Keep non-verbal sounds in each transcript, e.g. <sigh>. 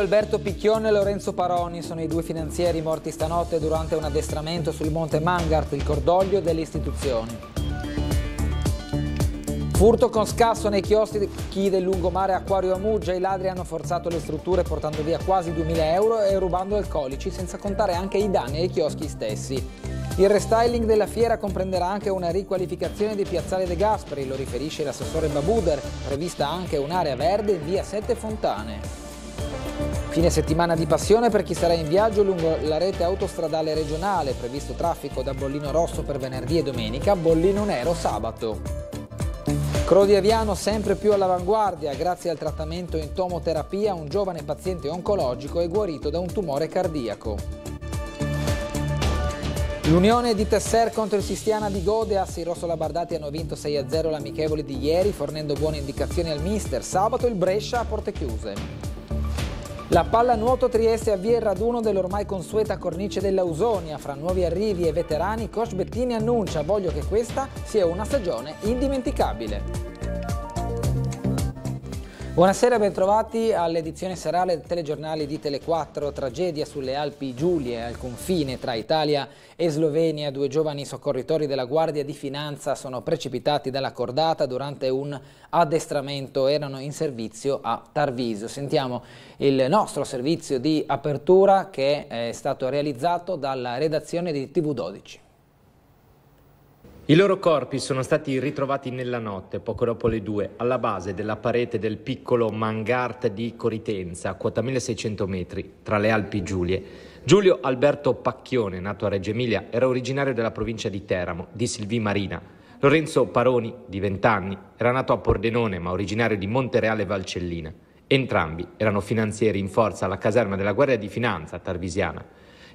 Giulio Alberto Picchione e Lorenzo Paroni sono i due finanzieri morti stanotte durante un addestramento sul monte Mangart, il cordoglio delle istituzioni. Furto con scasso nei chioschi del lungomare Acquario a i ladri hanno forzato le strutture portando via quasi 2000 euro e rubando alcolici, senza contare anche i danni ai chioschi stessi. Il restyling della fiera comprenderà anche una riqualificazione di Piazzale De Gasperi, lo riferisce l'assessore Babuder, prevista anche un'area verde in via Sette Fontane. Fine settimana di passione per chi sarà in viaggio lungo la rete autostradale regionale, previsto traffico da bollino rosso per venerdì e domenica, bollino nero sabato. Crodi Aviano sempre più all'avanguardia, grazie al trattamento in tomoterapia un giovane paziente oncologico è guarito da un tumore cardiaco. L'unione di Tesser contro il Sistiana di Gode, Assi Rosso Labardati hanno vinto 6-0 l'amichevole di ieri, fornendo buone indicazioni al mister. Sabato il Brescia a porte chiuse. La pallanuoto Trieste avvia il raduno dell'ormai consueta cornice dell'Ausonia. Fra nuovi arrivi e veterani, Coach Bettini annuncia voglio che questa sia una stagione indimenticabile. Buonasera e bentrovati all'edizione serale del telegiornale di Tele4, tragedia sulle Alpi Giulie, al confine tra Italia e Slovenia. Due giovani soccorritori della Guardia di Finanza sono precipitati dalla cordata durante un addestramento, erano in servizio a Tarviso. Sentiamo il nostro servizio di apertura che è stato realizzato dalla redazione di TV12. I loro corpi sono stati ritrovati nella notte, poco dopo le due, alla base della parete del piccolo Mangart di Coritenza, a quota 1600 metri, tra le Alpi Giulie. Giulio Alberto Pacchione, nato a Reggio Emilia, era originario della provincia di Teramo, di Silvi Marina. Lorenzo Paroni, di 20 anni, era nato a Pordenone, ma originario di Montereale Valcellina. Entrambi erano finanzieri in forza alla caserma della Guardia di Finanza, Tarvisiana.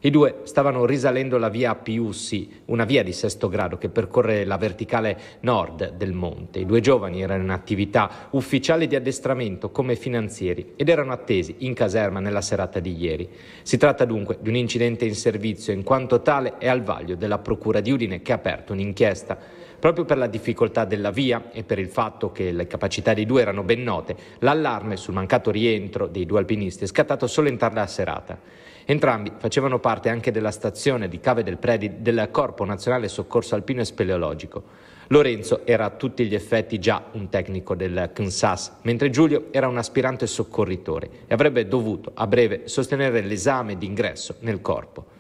I due stavano risalendo la via Piussi, una via di sesto grado che percorre la verticale nord del monte. I due giovani erano in attività ufficiali di addestramento come finanzieri ed erano attesi in caserma nella serata di ieri. Si tratta dunque di un incidente in servizio, in quanto tale è al vaglio della Procura di Udine che ha aperto un'inchiesta. Proprio per la difficoltà della via e per il fatto che le capacità dei due erano ben note, l'allarme sul mancato rientro dei due alpinisti è scattato solo in tarda serata. Entrambi facevano parte anche della stazione di Cave del Predi del Corpo Nazionale Soccorso Alpino e Speleologico. Lorenzo era a tutti gli effetti già un tecnico del Kansas, mentre Giulio era un aspirante soccorritore e avrebbe dovuto a breve sostenere l'esame d'ingresso nel corpo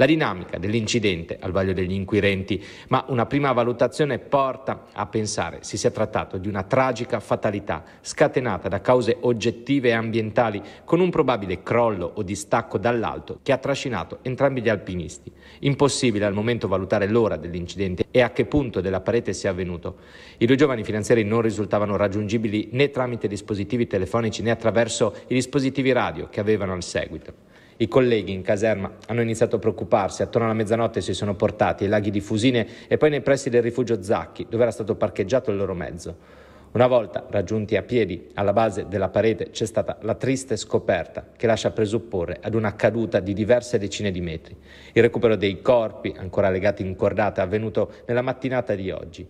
la dinamica dell'incidente al vaglio degli inquirenti, ma una prima valutazione porta a pensare si sia trattato di una tragica fatalità scatenata da cause oggettive e ambientali con un probabile crollo o distacco dall'alto che ha trascinato entrambi gli alpinisti. Impossibile al momento valutare l'ora dell'incidente e a che punto della parete sia avvenuto. I due giovani finanzieri non risultavano raggiungibili né tramite dispositivi telefonici né attraverso i dispositivi radio che avevano al seguito. I colleghi in caserma hanno iniziato a preoccuparsi, attorno alla mezzanotte si sono portati ai laghi di Fusine e poi nei pressi del rifugio Zacchi, dove era stato parcheggiato il loro mezzo. Una volta raggiunti a piedi alla base della parete c'è stata la triste scoperta che lascia presupporre ad una caduta di diverse decine di metri. Il recupero dei corpi, ancora legati in cordata, è avvenuto nella mattinata di oggi.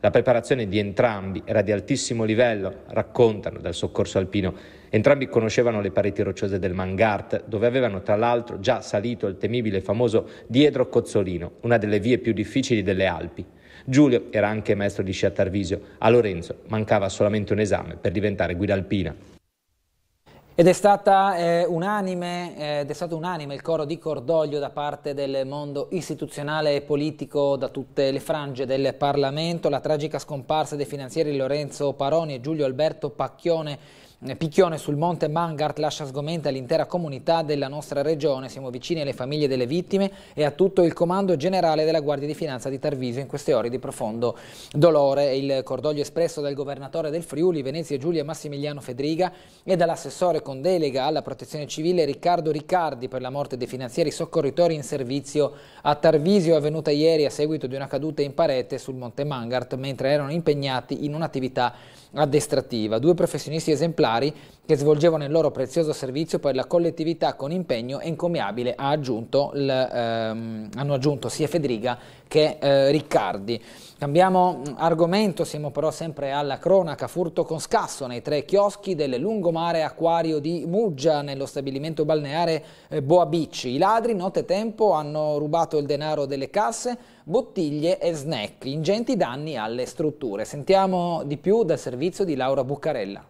La preparazione di entrambi era di altissimo livello, raccontano dal soccorso alpino, Entrambi conoscevano le pareti rocciose del Mangart, dove avevano tra l'altro già salito il temibile e famoso Diedro Cozzolino, una delle vie più difficili delle Alpi. Giulio era anche maestro di sci a Tarvisio, a Lorenzo mancava solamente un esame per diventare guida alpina. Ed è, stata, eh, unanime, eh, ed è, stato unanime il coro di cordoglio da parte del mondo istituzionale e politico da tutte le frange del Parlamento. La tragica scomparsa dei finanzieri Lorenzo Paroni e Giulio Alberto Pacchione eh, picchione sul monte Mangart lascia sgomenta l'intera comunità della nostra regione. Siamo vicini alle famiglie delle vittime e a tutto il comando generale della Guardia di Finanza di Tarvisio in queste ore di profondo dolore. Il cordoglio espresso dal governatore del Friuli, Venezia Giulia Massimiliano Fedriga e dall'assessore con delega alla protezione civile Riccardo Riccardi per la morte dei finanzieri soccorritori in servizio a Tarvisio avvenuta ieri a seguito di una caduta in parete sul monte Mangart mentre erano impegnati in un'attività di addestrativa, due professionisti esemplari che svolgevano il loro prezioso servizio per la collettività con impegno encomiabile, ha aggiunto il, ehm, hanno aggiunto sia Federica che eh, Riccardi. Cambiamo mm, argomento, siamo però sempre alla cronaca, furto con scasso nei tre chioschi del lungomare acquario di Muggia nello stabilimento balneare eh, Boabicci. I ladri notte tempo hanno rubato il denaro delle casse, bottiglie e snack, ingenti danni alle strutture. Sentiamo di più dal servizio di Laura Buccarella.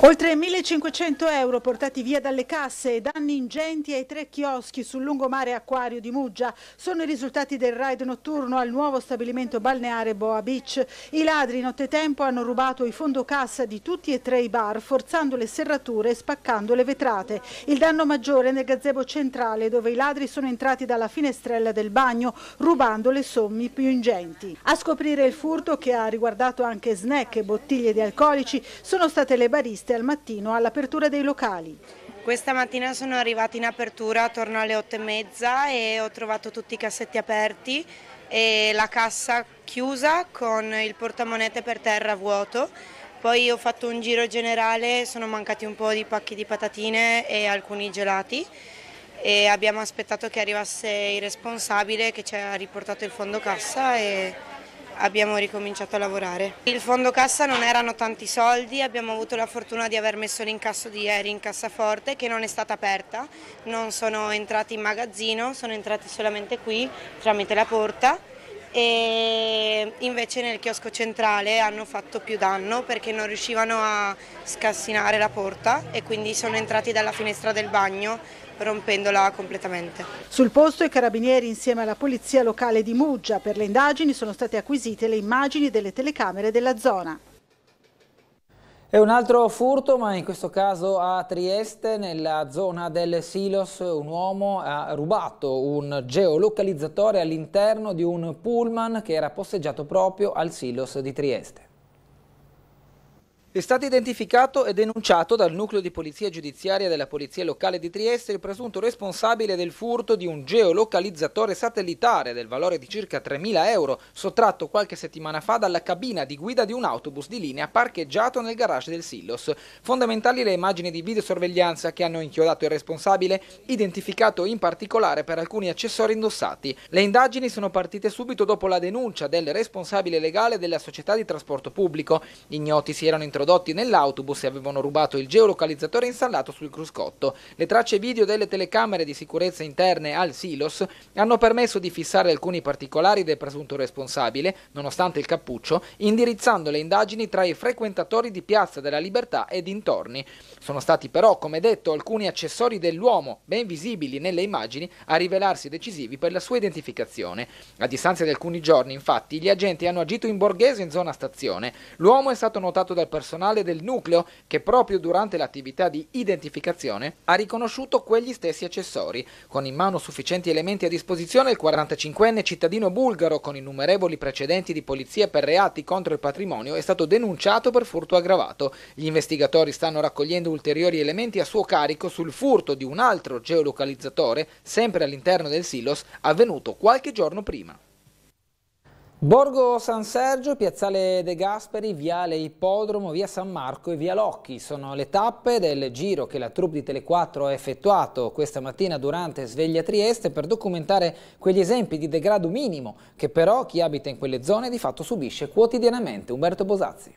Oltre 1.500 euro portati via dalle casse e danni ingenti ai tre chioschi sul lungomare acquario di Muggia sono i risultati del raid notturno al nuovo stabilimento balneare Boa Beach. I ladri nottetempo hanno rubato i fondocassa di tutti e tre i bar forzando le serrature e spaccando le vetrate. Il danno maggiore è nel gazebo centrale dove i ladri sono entrati dalla finestrella del bagno rubando le somme più ingenti. A scoprire il furto che ha riguardato anche snack e bottiglie di alcolici sono state le bariste previste al mattino all'apertura dei locali. Questa mattina sono arrivata in apertura attorno alle 8 e, mezza e ho trovato tutti i cassetti aperti e la cassa chiusa con il portamonete per terra vuoto. Poi ho fatto un giro generale, sono mancati un po' di pacchi di patatine e alcuni gelati e abbiamo aspettato che arrivasse il responsabile che ci ha riportato il fondo cassa e abbiamo ricominciato a lavorare. Il fondo cassa non erano tanti soldi, abbiamo avuto la fortuna di aver messo l'incasso di ieri in cassaforte che non è stata aperta, non sono entrati in magazzino, sono entrati solamente qui tramite la porta e invece nel chiosco centrale hanno fatto più danno perché non riuscivano a scassinare la porta e quindi sono entrati dalla finestra del bagno rompendola completamente. Sul posto i carabinieri insieme alla polizia locale di Muggia per le indagini sono state acquisite le immagini delle telecamere della zona. È un altro furto, ma in questo caso a Trieste, nella zona del Silos, un uomo ha rubato un geolocalizzatore all'interno di un pullman che era posteggiato proprio al Silos di Trieste. È stato identificato e denunciato dal nucleo di polizia giudiziaria della Polizia Locale di Trieste il presunto responsabile del furto di un geolocalizzatore satellitare del valore di circa 3.000 euro, sottratto qualche settimana fa dalla cabina di guida di un autobus di linea parcheggiato nel garage del Silos. Fondamentali le immagini di videosorveglianza che hanno inchiodato il responsabile, identificato in particolare per alcuni accessori indossati. Le indagini sono partite subito dopo la denuncia del responsabile legale della società di trasporto pubblico. Ignoti si erano introdotti introdotti nell'autobus e avevano rubato il geolocalizzatore installato sul cruscotto. Le tracce video delle telecamere di sicurezza interne al silos hanno permesso di fissare alcuni particolari del presunto responsabile, nonostante il cappuccio, indirizzando le indagini tra i frequentatori di Piazza della Libertà e dintorni. Sono stati però, come detto, alcuni accessori dell'uomo, ben visibili nelle immagini, a rivelarsi decisivi per la sua identificazione. A distanza di alcuni giorni, infatti, gli agenti hanno agito in borghese in zona stazione. L'uomo è stato notato dal personale personale del nucleo che proprio durante l'attività di identificazione ha riconosciuto quegli stessi accessori. Con in mano sufficienti elementi a disposizione il 45enne cittadino bulgaro con innumerevoli precedenti di polizia per reati contro il patrimonio è stato denunciato per furto aggravato. Gli investigatori stanno raccogliendo ulteriori elementi a suo carico sul furto di un altro geolocalizzatore sempre all'interno del silos avvenuto qualche giorno prima. Borgo San Sergio, Piazzale De Gasperi, Viale Ippodromo, Via San Marco e Via Locchi sono le tappe del giro che la troupe di Tele4 ha effettuato questa mattina durante Sveglia Trieste per documentare quegli esempi di degrado minimo che però chi abita in quelle zone di fatto subisce quotidianamente. Umberto Bosazzi.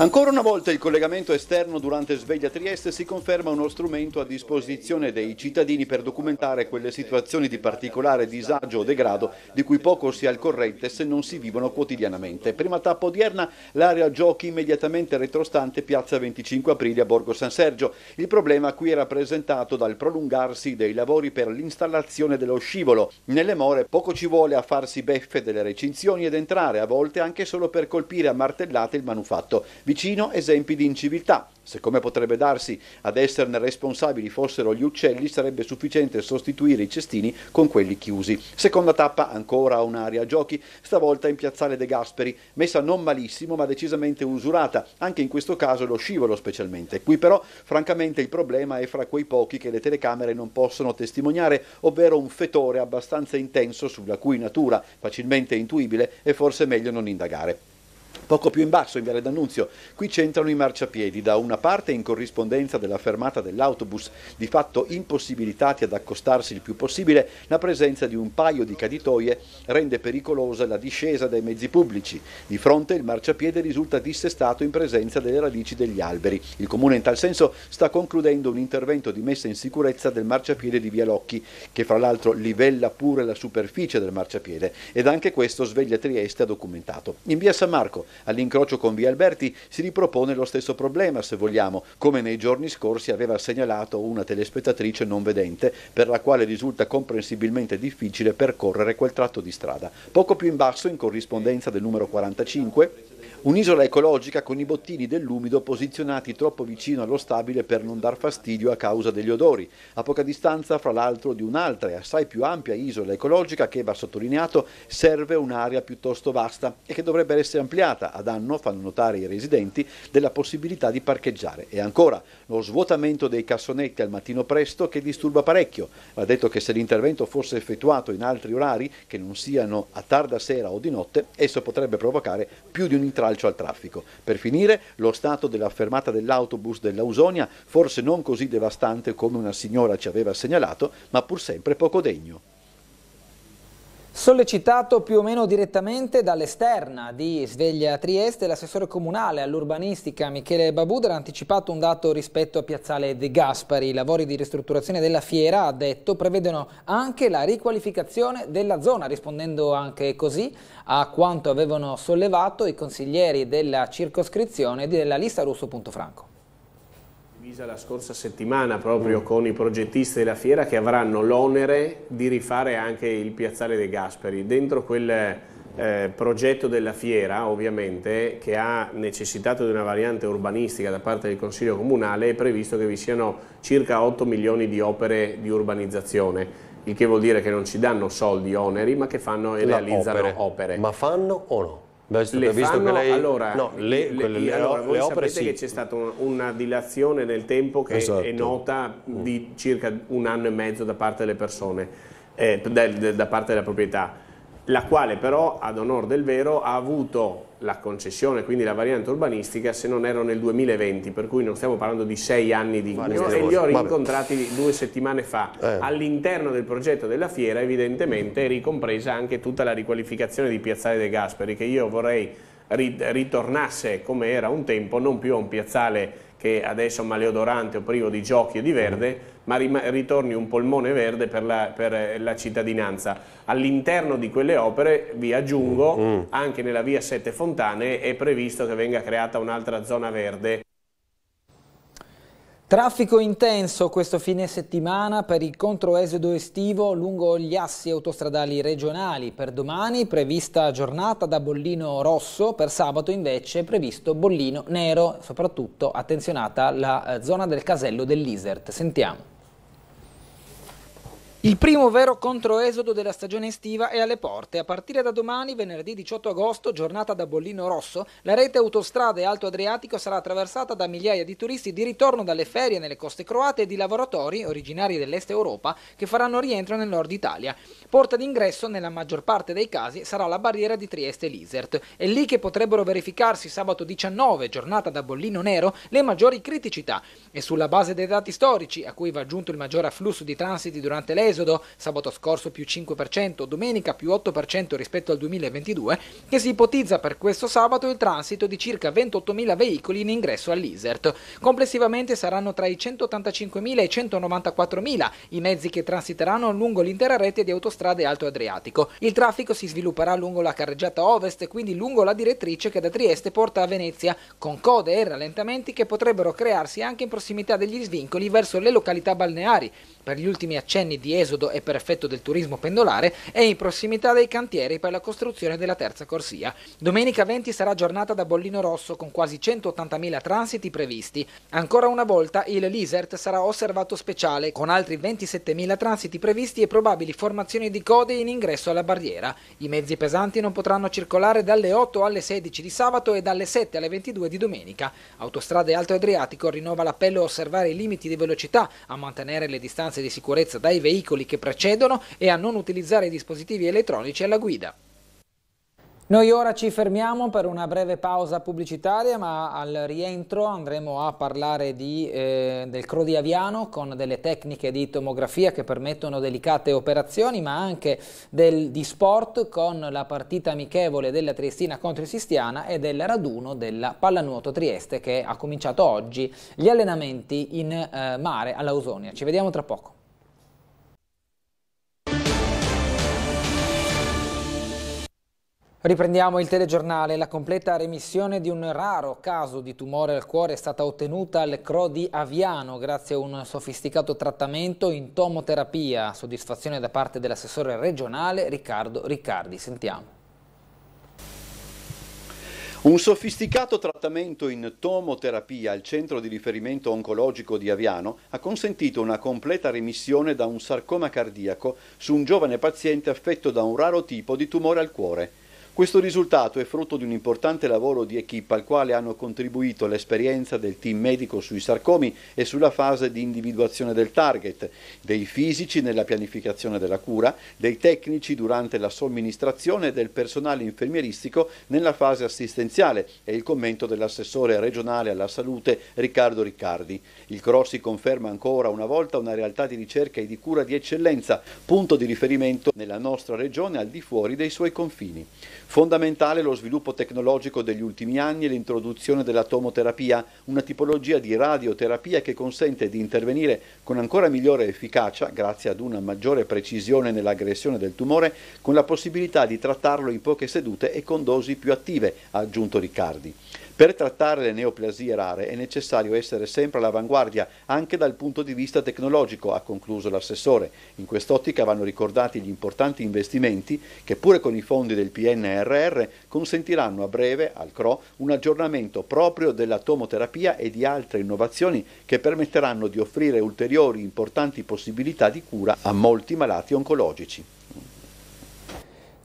Ancora una volta il collegamento esterno durante Sveglia Trieste si conferma uno strumento a disposizione dei cittadini per documentare quelle situazioni di particolare disagio o degrado di cui poco si è al corrente se non si vivono quotidianamente. Prima tappa odierna l'area giochi immediatamente retrostante piazza 25 aprile a Borgo San Sergio. Il problema qui è rappresentato dal prolungarsi dei lavori per l'installazione dello scivolo. Nelle more poco ci vuole a farsi beffe delle recinzioni ed entrare a volte anche solo per colpire a martellate il manufatto vicino esempi di inciviltà. Se come potrebbe darsi ad esserne responsabili fossero gli uccelli, sarebbe sufficiente sostituire i cestini con quelli chiusi. Seconda tappa, ancora un'area giochi, stavolta in piazzale De Gasperi, messa non malissimo ma decisamente usurata, anche in questo caso lo scivolo specialmente. Qui però, francamente, il problema è fra quei pochi che le telecamere non possono testimoniare, ovvero un fetore abbastanza intenso sulla cui natura, facilmente intuibile, è forse meglio non indagare. Poco più in basso, in Viale d'Annunzio, qui c'entrano i marciapiedi, da una parte in corrispondenza della fermata dell'autobus, di fatto impossibilitati ad accostarsi il più possibile, la presenza di un paio di caditoie rende pericolosa la discesa dai mezzi pubblici. Di fronte il marciapiede risulta dissestato in presenza delle radici degli alberi. Il comune in tal senso sta concludendo un intervento di messa in sicurezza del marciapiede di Via Locchi, che fra l'altro livella pure la superficie del marciapiede ed anche questo sveglia Trieste ha documentato. In Via San Marco All'incrocio con Via Alberti si ripropone lo stesso problema, se vogliamo, come nei giorni scorsi aveva segnalato una telespettatrice non vedente, per la quale risulta comprensibilmente difficile percorrere quel tratto di strada. Poco più in basso, in corrispondenza del numero 45, Un'isola ecologica con i bottini dell'umido posizionati troppo vicino allo stabile per non dar fastidio a causa degli odori, a poca distanza fra l'altro di un'altra e assai più ampia isola ecologica che, va sottolineato, serve un'area piuttosto vasta e che dovrebbe essere ampliata a danno, fanno notare i residenti, della possibilità di parcheggiare. E ancora, lo svuotamento dei cassonetti al mattino presto che disturba parecchio. Va detto che se l'intervento fosse effettuato in altri orari, che non siano a tarda sera o di notte, esso potrebbe provocare più di un intraso calcio al traffico. Per finire, lo stato della fermata dell'autobus dell'Ausonia, forse non così devastante come una signora ci aveva segnalato, ma pur sempre poco degno. Sollecitato più o meno direttamente dall'esterna di Sveglia Trieste, l'assessore comunale all'urbanistica Michele Babuder ha anticipato un dato rispetto a Piazzale De Gaspari. I lavori di ristrutturazione della fiera, ha detto, prevedono anche la riqualificazione della zona, rispondendo anche così a quanto avevano sollevato i consiglieri della circoscrizione della lista russo Franco condivisa la scorsa settimana proprio con i progettisti della fiera che avranno l'onere di rifare anche il piazzale dei Gasperi. Dentro quel eh, progetto della fiera ovviamente che ha necessitato di una variante urbanistica da parte del Consiglio Comunale è previsto che vi siano circa 8 milioni di opere di urbanizzazione il che vuol dire che non ci danno soldi oneri ma che fanno e la realizzano opere. opere. Ma fanno o no? Beh, le fanno, lei... allora, no, le, le, le, allora, voi opere sapete sì. che c'è stata una dilazione nel tempo che esatto. è nota mm. di circa un anno e mezzo da parte delle persone, eh, da, da parte della proprietà la quale però ad onor del vero ha avuto la concessione, quindi la variante urbanistica, se non ero nel 2020, per cui non stiamo parlando di sei anni di ingresso. E li ho rincontrati Vabbè. due settimane fa. Eh. All'interno del progetto della fiera evidentemente è ricompresa anche tutta la riqualificazione di Piazzale De Gasperi, che io vorrei ritornasse come era un tempo, non più a un piazzale che adesso è maleodorante o privo di giochi e di verde, ma ritorni un polmone verde per la, per eh, la cittadinanza. All'interno di quelle opere, vi aggiungo, mm, mm. anche nella via Sette Fontane è previsto che venga creata un'altra zona verde Traffico intenso questo fine settimana per il controesodo estivo lungo gli assi autostradali regionali. Per domani prevista giornata da bollino rosso, per sabato invece previsto bollino nero, soprattutto attenzionata la eh, zona del casello dell'Isert. Sentiamo. Il primo vero controesodo della stagione estiva è alle porte. A partire da domani, venerdì 18 agosto, giornata da Bollino Rosso, la rete autostrade Alto Adriatico sarà attraversata da migliaia di turisti di ritorno dalle ferie nelle coste croate e di lavoratori originari dell'est Europa che faranno rientro nel nord Italia. Porta d'ingresso, nella maggior parte dei casi, sarà la barriera di Trieste-Lisert. e È lì che potrebbero verificarsi sabato 19, giornata da Bollino Nero, le maggiori criticità. E sulla base dei dati storici, a cui va aggiunto il maggior afflusso di transiti durante l'estate, esodo, sabato scorso più 5%, domenica più 8% rispetto al 2022, che si ipotizza per questo sabato il transito di circa 28.000 veicoli in ingresso all'Isert. Complessivamente saranno tra i 185.000 e i 194.000 i mezzi che transiteranno lungo l'intera rete di autostrade Alto Adriatico. Il traffico si svilupperà lungo la carreggiata ovest e quindi lungo la direttrice che da Trieste porta a Venezia, con code e rallentamenti che potrebbero crearsi anche in prossimità degli svincoli verso le località balneari. Per gli ultimi accenni di esodo e per effetto del turismo pendolare, è in prossimità dei cantieri per la costruzione della terza corsia. Domenica 20 sarà giornata da bollino rosso con quasi 180.000 transiti previsti. Ancora una volta il Lisert sarà osservato speciale con altri 27.000 transiti previsti e probabili formazioni di code in ingresso alla barriera. I mezzi pesanti non potranno circolare dalle 8 alle 16 di sabato e dalle 7 alle 22 di domenica. Autostrade Alto Adriatico rinnova l'appello a osservare i limiti di velocità, a mantenere le distanze di sicurezza dai veicoli veicoli che precedono e a non utilizzare dispositivi elettronici alla guida. Noi ora ci fermiamo per una breve pausa pubblicitaria, ma al rientro andremo a parlare di, eh, del Crodi Aviano con delle tecniche di tomografia che permettono delicate operazioni, ma anche del, di sport con la partita amichevole della Triestina contro il Sistiana e del raduno della Pallanuoto Trieste che ha cominciato oggi gli allenamenti in eh, mare all'Ausonia. Ci vediamo tra poco. Riprendiamo il telegiornale. La completa remissione di un raro caso di tumore al cuore è stata ottenuta al CRO di Aviano grazie a un sofisticato trattamento in tomoterapia. Soddisfazione da parte dell'assessore regionale Riccardo Riccardi. Sentiamo. Un sofisticato trattamento in tomoterapia al centro di riferimento oncologico di Aviano ha consentito una completa remissione da un sarcoma cardiaco su un giovane paziente affetto da un raro tipo di tumore al cuore. Questo risultato è frutto di un importante lavoro di equip al quale hanno contribuito l'esperienza del team medico sui sarcomi e sulla fase di individuazione del target, dei fisici nella pianificazione della cura, dei tecnici durante la somministrazione e del personale infermieristico nella fase assistenziale e il commento dell'assessore regionale alla salute Riccardo Riccardi. Il Crossi conferma ancora una volta una realtà di ricerca e di cura di eccellenza, punto di riferimento nella nostra regione al di fuori dei suoi confini. Fondamentale lo sviluppo tecnologico degli ultimi anni e l'introduzione della tomoterapia, una tipologia di radioterapia che consente di intervenire con ancora migliore efficacia, grazie ad una maggiore precisione nell'aggressione del tumore, con la possibilità di trattarlo in poche sedute e con dosi più attive, ha aggiunto Riccardi. Per trattare le neoplasie rare è necessario essere sempre all'avanguardia, anche dal punto di vista tecnologico, ha concluso l'assessore. In quest'ottica vanno ricordati gli importanti investimenti che pure con i fondi del PNRR consentiranno a breve, al CRO, un aggiornamento proprio della tomoterapia e di altre innovazioni che permetteranno di offrire ulteriori importanti possibilità di cura a molti malati oncologici.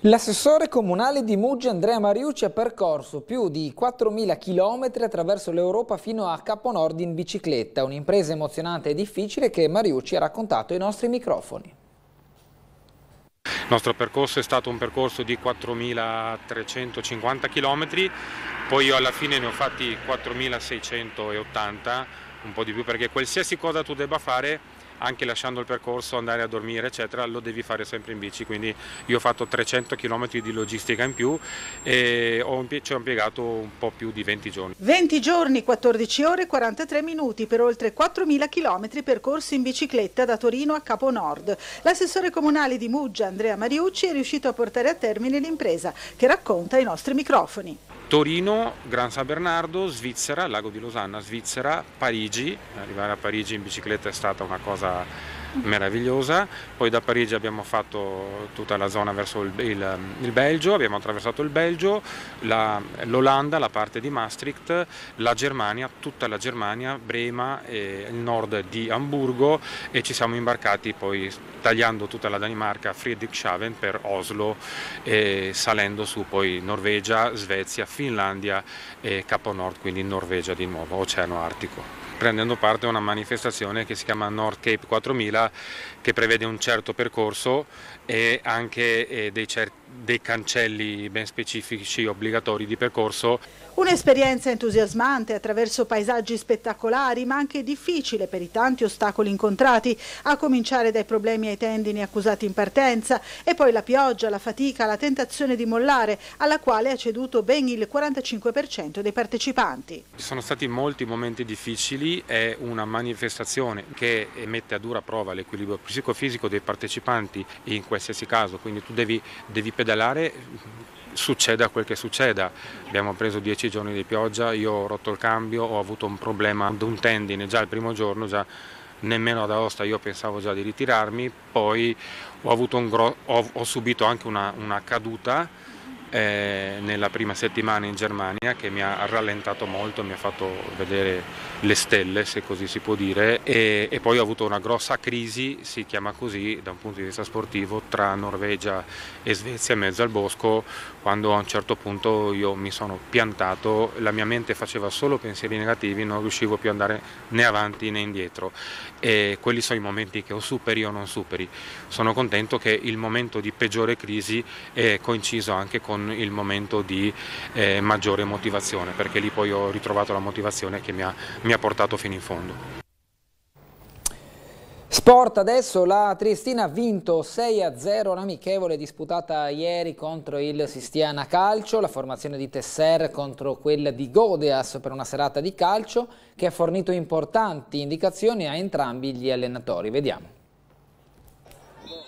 L'assessore comunale di Muggia Andrea Mariucci ha percorso più di 4.000 km attraverso l'Europa fino a Caponord in bicicletta, un'impresa emozionante e difficile che Mariucci ha raccontato ai nostri microfoni. Il nostro percorso è stato un percorso di 4.350 km, poi io alla fine ne ho fatti 4.680, un po' di più perché qualsiasi cosa tu debba fare anche lasciando il percorso, andare a dormire eccetera, lo devi fare sempre in bici, quindi io ho fatto 300 km di logistica in più e ho, ci ho impiegato un po' più di 20 giorni. 20 giorni, 14 ore e 43 minuti per oltre 4.000 km percorsi in bicicletta da Torino a Capo Nord. L'assessore comunale di Muggia, Andrea Mariucci, è riuscito a portare a termine l'impresa che racconta ai nostri microfoni. Torino, Gran San Bernardo, Svizzera, Lago di Losanna, Svizzera, Parigi, arrivare a Parigi in bicicletta è stata una cosa meravigliosa, poi da Parigi abbiamo fatto tutta la zona verso il, il, il Belgio, abbiamo attraversato il Belgio, l'Olanda, la, la, parte di Maastricht, la Germania, tutta la Germania, Brema e il nord di Hamburgo e ci siamo imbarcati poi tagliando tutta la Danimarca, a Friedrichshaven per Oslo e salendo su poi Norvegia, Svezia, Finlandia e Capo Nord, quindi Norvegia di nuovo, Oceano Artico prendendo parte a una manifestazione che si chiama North Cape 4000 che prevede un certo percorso e anche eh, dei certi dei cancelli ben specifici obbligatori di percorso. Un'esperienza entusiasmante attraverso paesaggi spettacolari ma anche difficile per i tanti ostacoli incontrati, a cominciare dai problemi ai tendini accusati in partenza e poi la pioggia, la fatica, la tentazione di mollare alla quale ha ceduto ben il 45% dei partecipanti. Ci sono stati molti momenti difficili, è una manifestazione che mette a dura prova l'equilibrio psicofisico dei partecipanti in qualsiasi caso, quindi tu devi, devi pensare pedalare succeda quel che succeda. Abbiamo preso dieci giorni di pioggia, io ho rotto il cambio, ho avuto un problema ad un tendine già il primo giorno, già nemmeno ad Aosta io pensavo già di ritirarmi, poi ho, un ho, ho subito anche una, una caduta eh, nella prima settimana in Germania che mi ha rallentato molto, mi ha fatto vedere le stelle se così si può dire e, e poi ho avuto una grossa crisi, si chiama così da un punto di vista sportivo, tra Norvegia e Svezia in mezzo al bosco quando a un certo punto io mi sono piantato, la mia mente faceva solo pensieri negativi, non riuscivo più ad andare né avanti né indietro. E quelli sono i momenti che o superi o non superi. Sono contento che il momento di peggiore crisi è coinciso anche con il momento di eh, maggiore motivazione, perché lì poi ho ritrovato la motivazione che mi ha, mi ha portato fino in fondo. Sport adesso, la Triestina ha vinto 6-0 un'amichevole disputata ieri contro il Sistiana Calcio, la formazione di Tesser contro quella di Godeas per una serata di calcio che ha fornito importanti indicazioni a entrambi gli allenatori. Vediamo.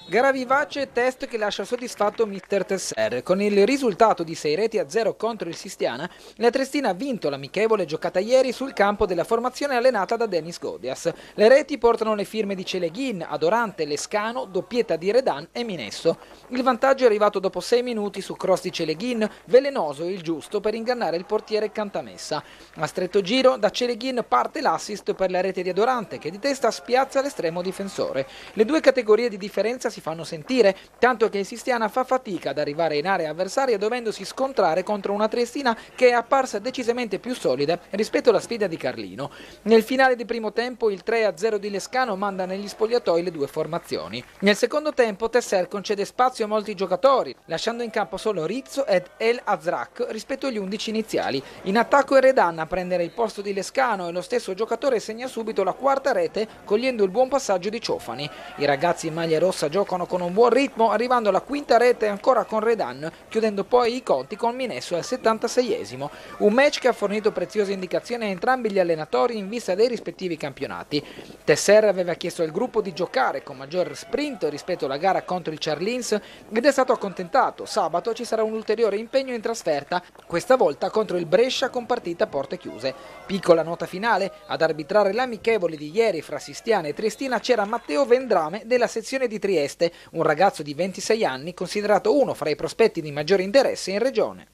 Gravivace test che lascia soddisfatto Mr. Tesser. Con il risultato di 6 reti a 0 contro il Sistiana, la Trestina ha vinto l'amichevole giocata ieri sul campo della formazione allenata da Denis Godias. Le reti portano le firme di Celeghin, Adorante, Lescano, doppietta di Redan e Minesso. Il vantaggio è arrivato dopo 6 minuti su cross di Celeghin, velenoso e il giusto per ingannare il portiere Cantamessa. A stretto giro da Celeghin parte l'assist per la rete di Adorante che di testa spiazza l'estremo difensore. Le due categorie di differenza si si fanno sentire, tanto che il Sistiana fa fatica ad arrivare in area avversaria dovendosi scontrare contro una Triestina che è apparsa decisamente più solida rispetto alla sfida di Carlino. Nel finale di primo tempo il 3-0 di Lescano manda negli spogliatoi le due formazioni. Nel secondo tempo Tesser concede spazio a molti giocatori, lasciando in campo solo Rizzo ed El Azrak rispetto agli 11 iniziali. In attacco è Redan a prendere il posto di Lescano e lo stesso giocatore segna subito la quarta rete cogliendo il buon passaggio di Ciofani. I ragazzi in maglia rossa giocano giocano con un buon ritmo arrivando alla quinta rete ancora con Redan, chiudendo poi i conti con Minesso al 76esimo. Un match che ha fornito preziose indicazioni a entrambi gli allenatori in vista dei rispettivi campionati. Tesser aveva chiesto al gruppo di giocare con maggior sprint rispetto alla gara contro il Charlins ed è stato accontentato. Sabato ci sarà un ulteriore impegno in trasferta, questa volta contro il Brescia con partita a porte chiuse. Piccola nota finale, ad arbitrare l'amichevole di ieri fra Sistiana e Triestina c'era Matteo Vendrame della sezione di Trieste richieste, un ragazzo di 26 anni considerato uno fra i prospetti di maggiore interesse in regione.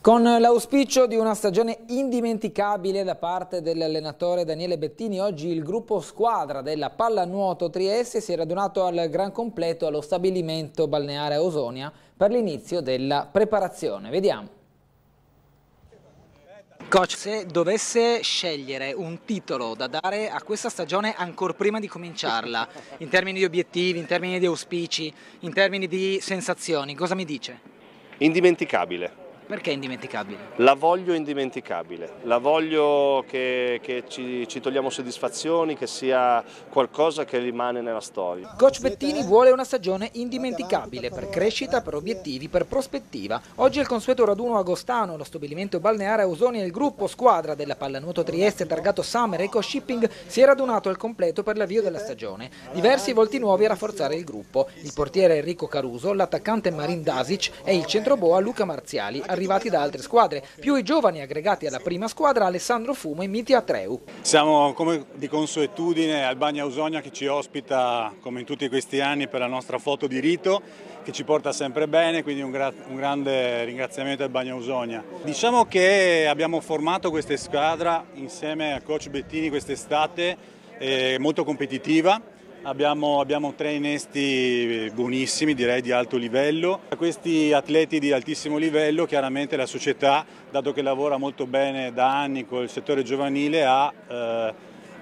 Con l'auspicio di una stagione indimenticabile da parte dell'allenatore Daniele Bettini, oggi il gruppo squadra della Pallanuoto Trieste si è radunato al gran completo allo stabilimento balneare Osonia per l'inizio della preparazione. Vediamo. Coach, se dovesse scegliere un titolo da dare a questa stagione ancora prima di cominciarla, <laughs> in termini di obiettivi, in termini di auspici, in termini di sensazioni, cosa mi dice? Indimenticabile, perché è indimenticabile? La voglio indimenticabile, la voglio che, che ci, ci, togliamo soddisfazioni, che sia qualcosa che rimane nella storia. Coach Bettini vuole una stagione indimenticabile per crescita, per obiettivi, per prospettiva. Oggi il consueto raduno agostano, lo stabilimento balneare Ausoni e il gruppo squadra della pallanuoto Trieste targato Summer Eco Shipping si è radunato al completo per l'avvio della stagione. Diversi volti nuovi a rafforzare il gruppo, il portiere Enrico Caruso, l'attaccante Marin Dasic e il centroboa Luca Marziali arrivati da altre squadre, più i giovani aggregati alla prima squadra Alessandro Fumo e Miti Atreu. Siamo come di consuetudine al Bagna Ausogna che ci ospita come in tutti questi anni per la nostra foto di rito che ci porta sempre bene, quindi un, gra un grande ringraziamento al Bagna Ausogna. Diciamo che abbiamo formato questa squadra insieme al coach Bettini quest'estate, eh, molto competitiva Abbiamo, abbiamo, tre innesti buonissimi, direi di alto livello. A questi atleti di altissimo livello chiaramente la società, dato che lavora molto bene da anni con il settore giovanile, ha eh,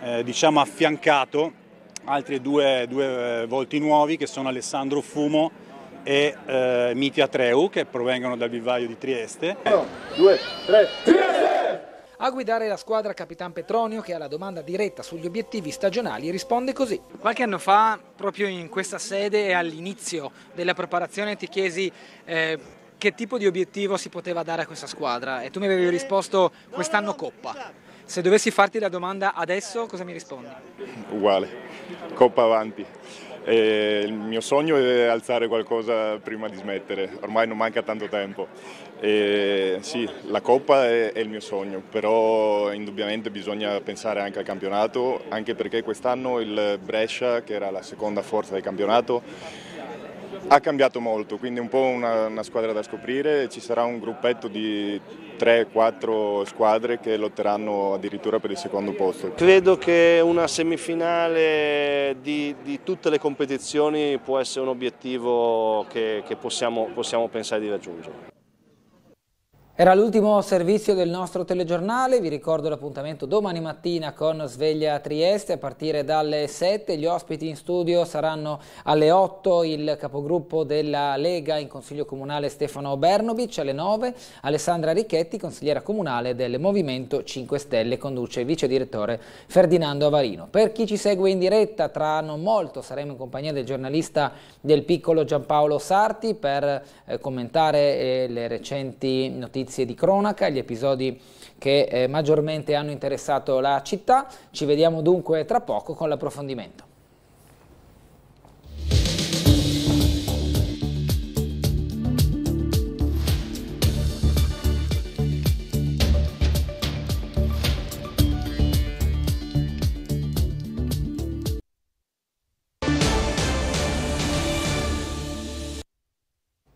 eh, diciamo affiancato altri due, due, eh, volti nuovi che sono Alessandro Fumo e eh, Mitia Treu che provengono dal vivaio di Trieste. Uno, due, tre, Trieste! A guidare la squadra Capitan Petronio che alla domanda diretta sugli obiettivi stagionali risponde così. Qualche anno fa, proprio in questa sede e all'inizio della preparazione ti chiesi eh, che tipo di obiettivo si poteva dare a questa squadra e tu mi avevi risposto quest'anno Coppa. Se dovessi farti la domanda adesso cosa mi rispondi? Uguale, Coppa avanti. E il mio sogno è alzare qualcosa prima di smettere, ormai non manca tanto tempo. E sì, la Coppa è, è, il mio sogno, però indubbiamente bisogna pensare anche al campionato, anche perché quest'anno il Brescia, che era la seconda forza del campionato, ha cambiato molto, quindi è un po' una, una, squadra da scoprire, ci sarà un gruppetto di 3-4 squadre che lotteranno addirittura per il secondo posto. Credo che una semifinale di, di tutte le competizioni può essere un obiettivo che, che possiamo, possiamo pensare di raggiungere. Era l'ultimo servizio del nostro telegiornale, vi ricordo l'appuntamento domani mattina con Sveglia Trieste a partire dalle 7, gli ospiti in studio saranno alle 8 il capogruppo della Lega in Consiglio Comunale Stefano Bernovic, alle 9 Alessandra Ricchetti, consigliera comunale del Movimento 5 Stelle, conduce il vice direttore Ferdinando Avarino. Per chi ci segue in diretta, tra non molto saremo in compagnia del giornalista del piccolo Giampaolo Sarti per eh, commentare eh, le recenti notizie notizie di cronaca, gli episodi che eh, maggiormente hanno interessato la città. Ci vediamo dunque tra poco con l'approfondimento.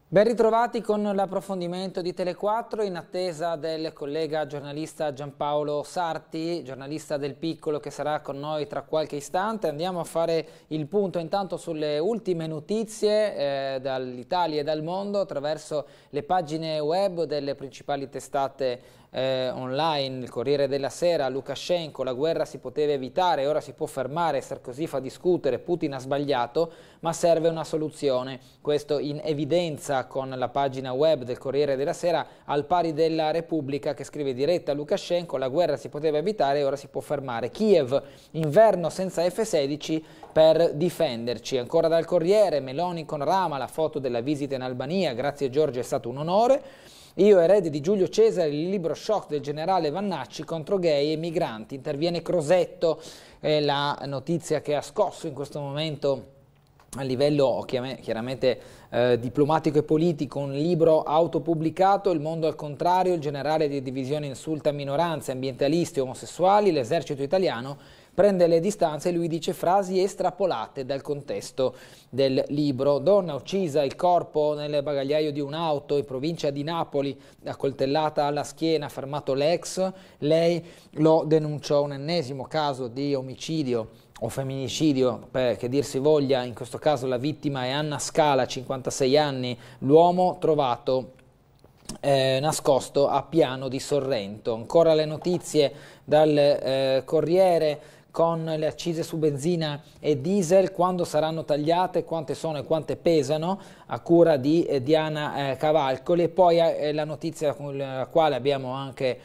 Ben ritrovati con l'approfondimento di Tele4 in attesa del collega giornalista Giampaolo Sarti, giornalista del Piccolo che sarà con noi tra qualche istante. Andiamo a fare il punto intanto sulle ultime notizie eh, dall'Italia e dal mondo attraverso le pagine web delle principali testate eh, online, il Corriere della Sera, Lukashenko, la guerra si poteva evitare, ora si può fermare, Sarkozy fa discutere, Putin ha sbagliato, ma serve una soluzione. Questo in evidenza con la pagina web del Corriere della Sera al pari della Repubblica che scrive diretta a Lukashenko, la guerra si poteva evitare, ora si può fermare. Kiev, inverno senza F-16 per difenderci. Ancora dal Corriere, Meloni con Rama, la foto della visita in Albania, grazie Giorgio è stato un onore. Io erede di Giulio Cesare, il libro shock del generale Vannacci contro gay e migranti. Interviene Crosetto, è la notizia che ha scosso in questo momento a livello chiaramente eh, diplomatico e politico, un libro autopubblicato, Il mondo al contrario, il generale di divisione insulta minoranze, ambientalisti, omosessuali, l'esercito italiano prende le distanze e lui dice frasi estrapolate dal contesto del libro. Donna uccisa, il corpo nel bagagliaio di un'auto in provincia di Napoli, accoltellata alla schiena, fermato l'ex, lei lo denunciò, un ennesimo caso di omicidio o femminicidio, per che dir si voglia, in questo caso la vittima è Anna Scala, 56 anni, l'uomo trovato eh, nascosto a Piano di Sorrento. Ancora le notizie dal eh, Corriere con le accise su benzina e diesel, quando saranno tagliate, quante sono e quante pesano, a cura di eh, Diana eh, Cavalcoli. E poi eh, la notizia con la quale abbiamo anche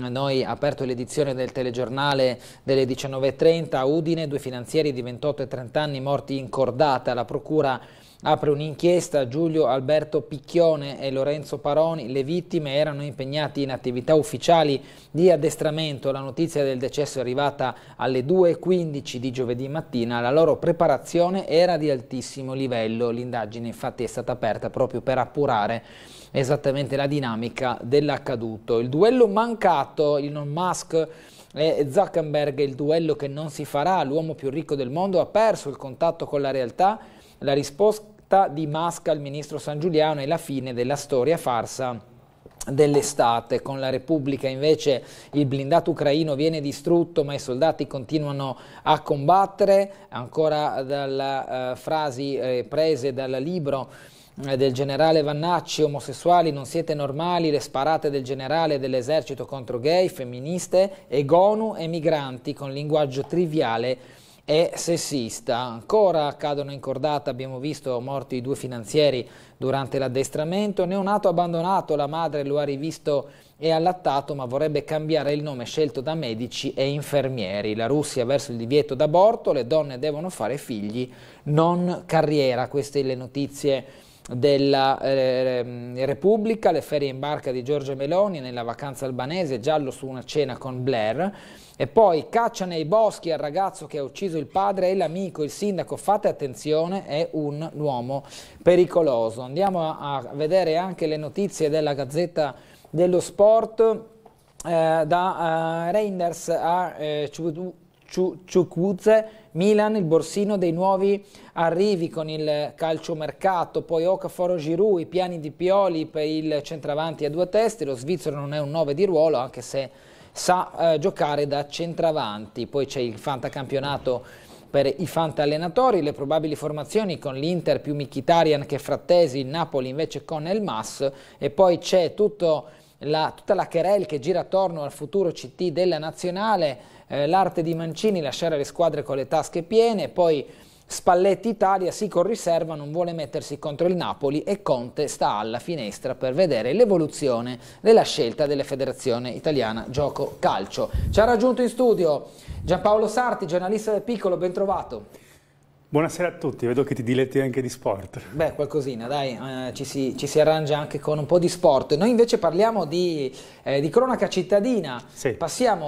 mm, noi aperto l'edizione del telegiornale delle 19.30 a Udine, due finanzieri di 28 e 30 anni morti in cordata. La procura Apre un'inchiesta Giulio Alberto Picchione e Lorenzo Paroni. Le vittime erano impegnati in attività ufficiali di addestramento. La notizia del decesso è arrivata alle 2.15 di giovedì mattina. La loro preparazione era di altissimo livello. L'indagine infatti è stata aperta proprio per appurare esattamente la dinamica dell'accaduto. Il duello mancato, il non Musk e Zuckerberg, il duello che non si farà, l'uomo più ricco del mondo ha perso il contatto con la realtà la risposta di Masca al ministro San Giuliano è la fine della storia farsa dell'estate. Con la Repubblica invece il blindato ucraino viene distrutto ma i soldati continuano a combattere, ancora dalle eh, frasi eh, prese dal libro eh, del generale Vannacci, omosessuali non siete normali, le sparate del generale dell'esercito contro gay, femministe e gonu e migranti con linguaggio triviale è sessista. Ancora cadono in cordata, abbiamo visto morti due finanzieri durante l'addestramento, neonato abbandonato, la madre lo ha rivisto e allattato ma vorrebbe cambiare il nome scelto da medici e infermieri. La Russia verso il divieto d'aborto, le donne devono fare figli, non carriera. Queste le notizie della eh, Repubblica, le ferie in barca di Giorgia Meloni nella vacanza albanese, giallo su una cena con Blair, e poi caccia nei boschi al ragazzo che ha ucciso il padre e l'amico, il sindaco, fate attenzione, è un uomo pericoloso. Andiamo a vedere anche le notizie della Gazzetta dello Sport eh, da eh, Reinders a eh, Ciucuzze, Milan, il borsino dei nuovi arrivi con il calciomercato, poi Ocaforo Giroud, i piani di Pioli per il centravanti a due teste, lo svizzero non è un 9 di ruolo anche se sa eh, giocare da centravanti, poi c'è il fantacampionato per i fantallenatori, le probabili formazioni con l'Inter più Michitarian che Frattesi, il Napoli invece con El Mas e poi c'è tutto la, tutta la querel che gira attorno al futuro CT della nazionale eh, l'arte di Mancini lasciare le squadre con le tasche piene, poi Spalletti Italia sì con riserva, non vuole mettersi contro il Napoli e Conte sta alla finestra per vedere l'evoluzione della scelta della Federazione Italiana Gioco Calcio. Ci ha raggiunto in studio Giampaolo Sarti, giornalista del Piccolo, ben trovato. Buonasera a tutti, vedo che ti diletti anche di sport. Beh, qualcosina, dai, eh, ci, si, ci, si, arrangia anche con un po' di sport. Noi invece parliamo di, eh, di cronaca cittadina. Sì.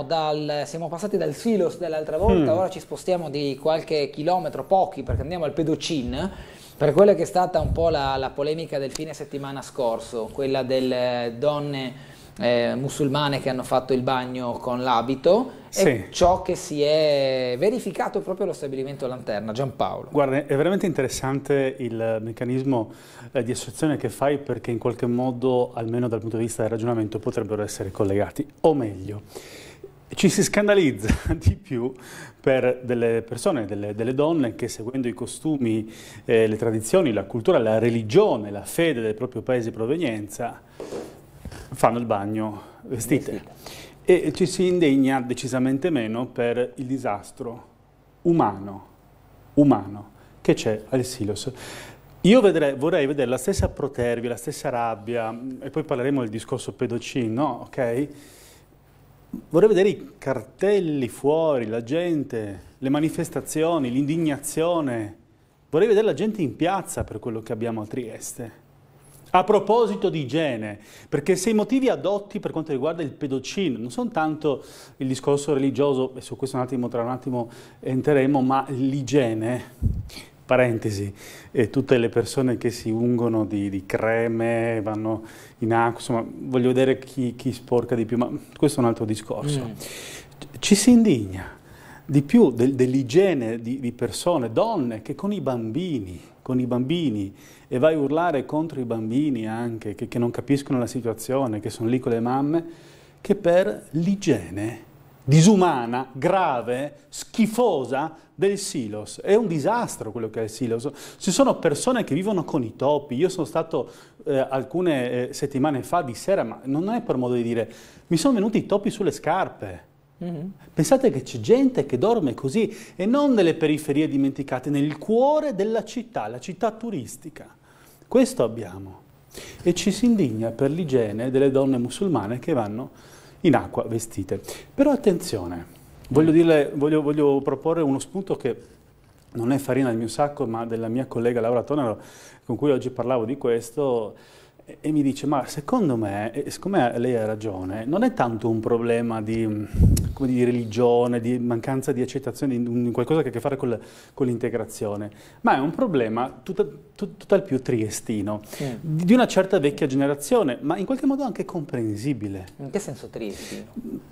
Dal, siamo passati dal silos dell'altra volta, mm. ora ci spostiamo di qualche chilometro, pochi, perché andiamo al Pedocin per quella che è stata un po' la, la polemica del fine settimana scorso, quella delle donne eh, musulmane che hanno fatto il bagno con l'abito sì. e ciò che si è verificato proprio allo stabilimento Lanterna. Giampaolo. Guarda, è veramente interessante il meccanismo eh, di associazione che fai perché in qualche modo, almeno dal punto di vista del ragionamento, potrebbero essere collegati. O meglio, ci si scandalizza <laughs> di più per delle persone, delle, delle donne che seguendo i costumi, eh, le tradizioni, la cultura, la religione, la fede del proprio paese di provenienza fanno il bagno vestite. vestite. E ci si indegna decisamente meno per il disastro umano, umano che c'è al Silos. Io vedrei, vorrei vedere la stessa protervia, la stessa rabbia, e poi parleremo del discorso pedocin, Ok? Vorrei vedere i cartelli fuori, la gente, le manifestazioni, l'indignazione. Vorrei vedere la gente in piazza per quello che abbiamo a Trieste. A proposito di igiene, perché se i motivi adotti per quanto riguarda il pedocin non sono tanto il discorso religioso, e su questo un attimo, tra un attimo entreremo, ma l'igiene, parentesi, eh, tutte le persone che si ungono di, di, creme, vanno in acqua, insomma, voglio vedere chi, chi sporca di più, ma questo è un altro discorso. Mm. Ci si indigna di più del, dell'igiene di, di persone, donne, che con i bambini, con i bambini e vai a urlare contro i bambini anche, che, che non capiscono la situazione, che sono lì con le mamme, che per l'igiene disumana, grave, schifosa del silos. È un disastro quello che è il silos. Ci sono persone che vivono con i topi. Io sono stato eh, alcune eh, settimane fa di sera, ma non è per modo di dire, mi sono venuti i topi sulle scarpe. Mm -hmm. Pensate che c'è gente che dorme così e non nelle periferie dimenticate, nel cuore della città, la città turistica. Questo abbiamo. E ci si indigna per l'igiene delle donne musulmane che vanno in acqua vestite. Però attenzione, voglio, dirle, voglio, voglio proporre uno spunto che non è farina del mio sacco, ma della mia collega Laura Tonaro, con cui oggi parlavo di questo, e mi dice, ma secondo me, e siccome lei ha ragione, non è tanto un problema di, di religione, di mancanza di accettazione, di qualcosa che ha a che fare con, l'integrazione, ma è un problema tutt'al più triestino, mm. di una certa vecchia generazione, ma in qualche modo anche comprensibile. In che senso triestino?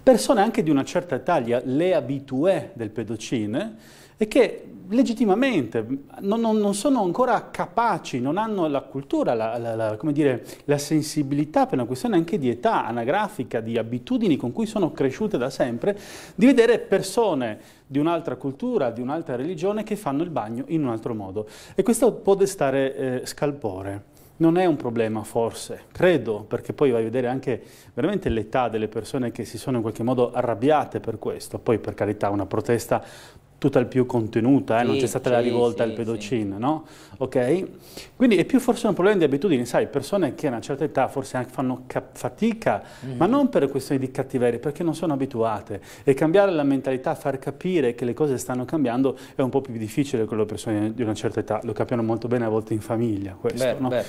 Persone anche di una certa taglia, le abitue del pedocine, e che legittimamente non, non, non, sono ancora capaci, non hanno la cultura, la, la, la, dire, la, sensibilità per una questione anche di età anagrafica, di abitudini con cui sono cresciute da sempre, di vedere persone di un'altra cultura, di un'altra religione che fanno il bagno in un altro modo. E questo può destare eh, scalpore. Non è un problema forse, credo, perché poi vai a vedere anche veramente l'età delle persone che si sono in qualche modo arrabbiate per questo. Poi per carità una protesta il più contenuta, eh? non c'è stata sì, la rivolta sì, al pedocin, sì. no? Ok? Quindi è più forse un problema di abitudini, sai, persone che a una certa età forse anche fanno fatica, mm. ma non per questioni di cattiveria, perché non sono abituate. E cambiare la mentalità, far capire che le cose stanno cambiando è un po' più difficile con le persone di una certa età, lo capiano molto bene a volte in famiglia questo, beh, no? beh.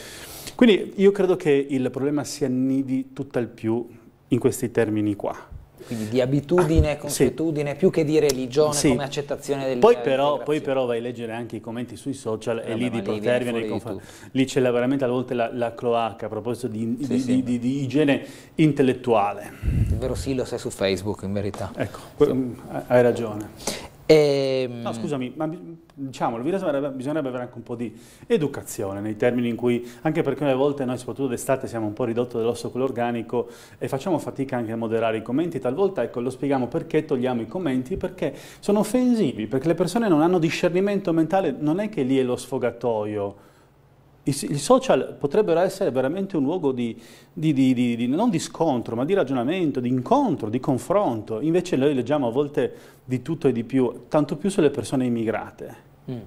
Quindi io credo che il problema si annidi il più in questi termini qua. Quindi di abitudine, ah, consuetudine, sì. più che di religione sì. come accettazione del poi poi però vai a leggere anche i commenti sui social eh, e lì di protervia nei confronti. Lì c'è veramente a volte la, la, cloaca a proposito di, sì, di, sì. Di, di, igiene intellettuale. Il vero silo sei su Facebook in verità. Ecco, mm, hai ragione. E... Ehm, no, scusami, ma diciamolo, bisognerebbe avere anche un po' di educazione nei termini in cui, anche perché alle volte noi, soprattutto d'estate, siamo un po' ridotti dell'osso quello organico e facciamo fatica anche a moderare i commenti, talvolta ecco, lo spieghiamo perché togliamo i commenti, perché sono offensivi, perché le persone non hanno discernimento mentale, non è che lì è lo sfogatoio, i, social potrebbero essere veramente un luogo di, di, di, non di scontro, ma di ragionamento, di incontro, di confronto. Invece noi leggiamo a volte di tutto e di più, tanto più sulle persone immigrate. Mm.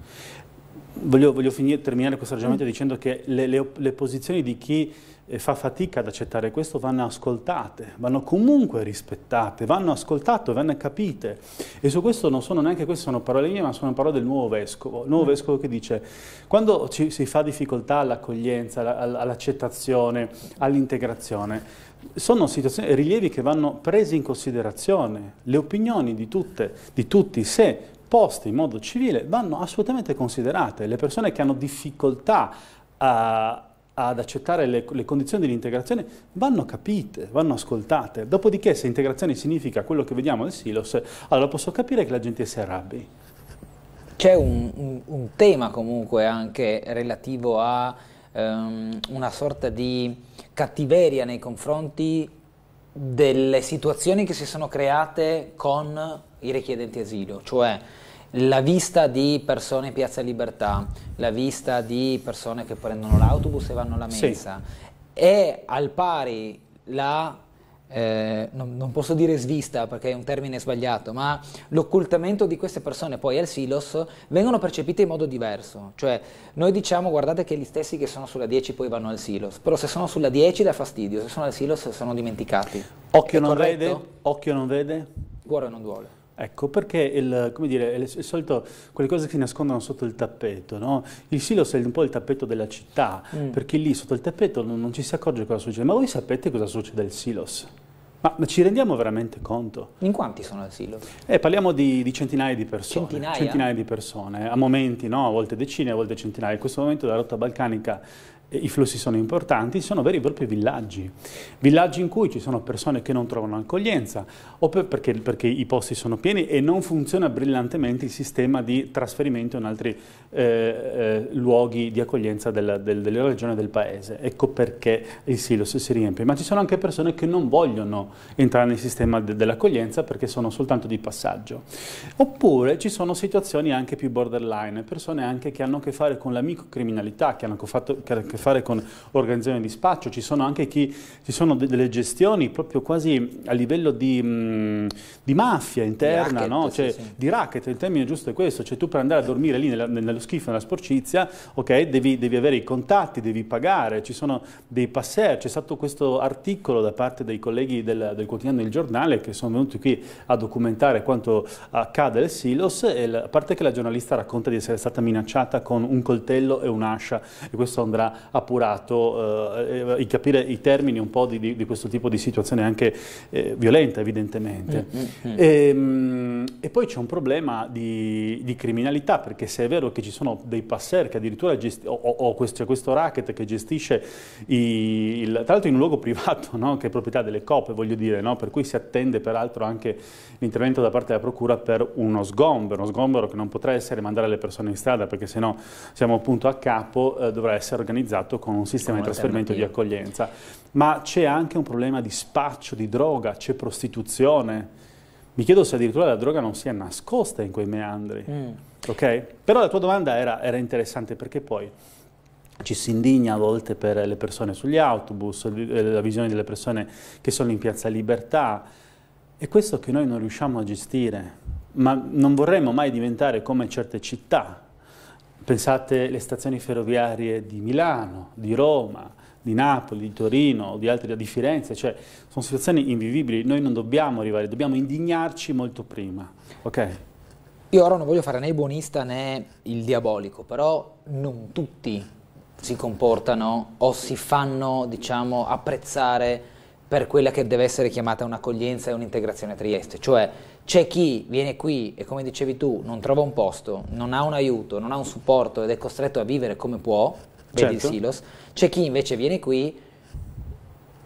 Voglio, voglio finire, terminare questo ragionamento mm. dicendo che le, le, le posizioni di chi e fa fatica ad accettare questo, vanno ascoltate, vanno comunque rispettate, vanno ascoltate, vanno capite. E su questo non sono neanche queste sono parole mie, ma sono parole del nuovo vescovo. Il nuovo mm. vescovo che dice, quando ci, si fa difficoltà all'accoglienza, all'accettazione, all'integrazione, sono situazioni, rilievi che vanno presi in considerazione, le opinioni di, tutte, di tutti, se poste in modo civile, vanno assolutamente considerate. Le persone che hanno difficoltà a ad accettare le, le condizioni dell'integrazione vanno capite, vanno ascoltate. Dopodiché se integrazione significa quello che vediamo nel silos, allora posso capire che la gente si arrabbi. C'è un, un, un, tema comunque anche relativo a um, una sorta di cattiveria nei confronti delle situazioni che si sono create con i richiedenti asilo, cioè la vista di persone in Piazza Libertà, la vista di persone che prendono l'autobus e vanno alla mensa, sì. è al pari la eh, non, non, posso dire svista perché è un termine sbagliato, ma l'occultamento di queste persone poi al silos vengono percepite in modo diverso. Cioè, noi diciamo guardate che gli stessi che sono sulla 10 poi vanno al silos, però se sono sulla 10 dà fastidio, se sono al silos sono dimenticati. Occhio è non corretto? vede, occhio non vede. Cuore non duole. Ecco, perché il, dire, il, solito, quelle cose che si nascondono sotto il tappeto, no? Il silos è un po' il tappeto della città, mm. perché lì sotto il tappeto non, non, ci si accorge cosa succede. Ma voi sapete cosa succede al silos? Ma, ma, ci rendiamo veramente conto? In quanti sono al silos? Eh, parliamo di, di, centinaia di persone. Centinaia? Centinaia di persone, a momenti, no? A volte decine, a volte centinaia. In questo momento la rotta balcanica i flussi sono importanti, sono veri e propri villaggi, villaggi in cui ci sono persone che non trovano accoglienza o per, perché, perché, i posti sono pieni e non funziona brillantemente il sistema di trasferimento in altri eh, eh, luoghi di accoglienza della, del, delle regioni del paese. Ecco perché il silos si riempie, ma ci sono anche persone che non vogliono entrare nel sistema de, dell'accoglienza perché sono soltanto di passaggio. Oppure ci sono situazioni anche più borderline, persone anche che hanno a che fare con la microcriminalità, che hanno a che fare fare con organizzazione di spaccio, ci sono anche chi, ci sono delle gestioni proprio quasi a livello di, mh, mm, di mafia interna, di racket, no? cioè, sì, sì. di racket, il termine giusto è questo, cioè tu per andare a dormire lì nella, nello schifo, nella sporcizia, ok, devi, devi, avere i contatti, devi pagare, ci sono dei passer, c'è stato questo articolo da parte dei colleghi del, del quotidiano Il Giornale che sono venuti qui a documentare quanto accade al Silos, e la, a parte che la giornalista racconta di essere stata minacciata con un coltello e un'ascia e questo andrà appurato eh, capire i termini un po' di, di, questo tipo di situazione anche eh, violenta evidentemente. Mm -hmm. Mm, e, ehm, mh, e, poi c'è un problema di, di, criminalità perché se è vero che ci sono dei passer che addirittura o, o questo, c'è questo racket che gestisce i, il, tra l'altro in un luogo <laughs> privato no? che è proprietà delle coppe voglio dire, no? per cui si attende peraltro anche l'intervento da parte della procura per uno sgombero, uno sgombero che non potrà essere mandare le persone in strada perché se no siamo appunto a capo, eh, dovrà essere organizzato contatto con un sistema di trasferimento di accoglienza. Ma c'è anche un problema di spaccio, di droga, c'è prostituzione. Mi chiedo se addirittura la droga non sia nascosta in quei meandri. Mm. Okay? Però la tua domanda era, era interessante perché poi ci si indigna a volte per le persone sugli autobus, eh, la visione delle persone che sono in Piazza Libertà. È questo che noi non riusciamo a gestire, ma non vorremmo mai diventare come certe città Pensate alle stazioni ferroviarie di Milano, di Roma, di Napoli, di Torino, di, altri, di Firenze, cioè sono situazioni invivibili, noi non dobbiamo arrivare, dobbiamo indignarci molto prima. Okay? Io ora non voglio fare né il buonista né il diabolico, però non tutti si comportano o si fanno diciamo, apprezzare per quella che deve essere chiamata un'accoglienza e un'integrazione a Trieste, cioè c'è chi viene qui e come dicevi tu non trova un posto, non ha un aiuto, non ha un supporto ed è costretto a vivere come può, vedi certo. il silos. C'è chi invece viene qui,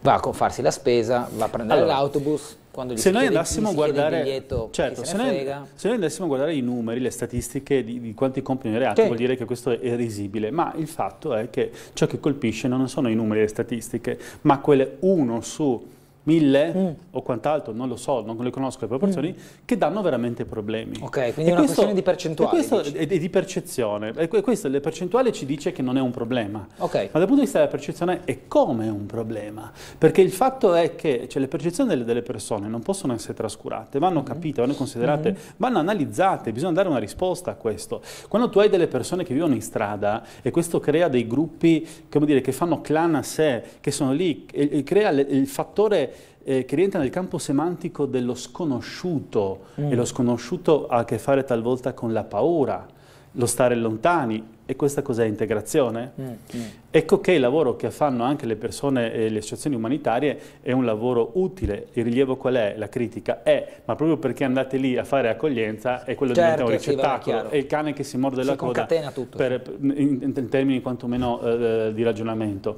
va a farsi la spesa, va a prendere allora, l'autobus. gli se noi andassimo a guardare, certo, se, se, noi, se, noi, andassimo a guardare i numeri, le statistiche di, di quanti compiono i reati, sì. vuol dire che questo è risibile. Ma il fatto è che ciò che colpisce non sono i numeri e le statistiche, ma quelle uno su mille mm. o quant'altro, non lo so, non le conosco le proporzioni, mm. che danno veramente problemi. Ok, quindi è una questo, questione di percentuale. questo, è, di percezione. E questo, le percentuali ci dice che non è un problema. Okay. Ma dal punto di vista della percezione è come un problema. Perché il fatto è che cioè, le percezioni delle, delle, persone non possono essere trascurate, vanno mm. capite, vanno considerate, mm-hmm. vanno analizzate, bisogna dare una risposta a questo. Quando tu hai delle persone che vivono in strada e questo crea dei gruppi, come dire, che fanno clan a sé, che sono lì, e, e crea le, il fattore eh, che rientra nel campo semantico dello sconosciuto mm. e lo sconosciuto ha a che fare talvolta con la paura, lo stare lontani. E questa cos'è integrazione? Mm, mm. Ecco che il lavoro che fanno anche le persone e le associazioni umanitarie è un lavoro utile. Il rilievo qual è? La critica è, ma proprio perché andate lì a fare accoglienza è quello certo, diventa un certo, ricettacolo. è il cane che si morde si la coda tutto. Per, in, in, termini quantomeno eh, di ragionamento.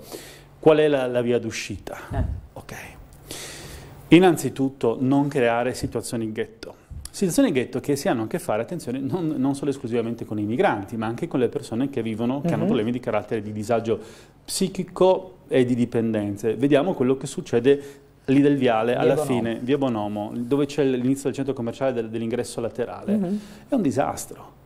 Qual è la, la via d'uscita? Eh. Okay. Innanzitutto non creare situazioni ghetto. Situazioni ghetto che si hanno a che fare, attenzione, non, non, solo esclusivamente con i migranti, ma anche con le persone che vivono, che uh -huh. hanno mhm. problemi di carattere di disagio psichico e di dipendenze. Vediamo quello che succede lì del viale, via alla Bonomo. fine, via Bonomo, dove c'è l'inizio del centro commerciale dell'ingresso laterale. Uh mhm. -huh. È un disastro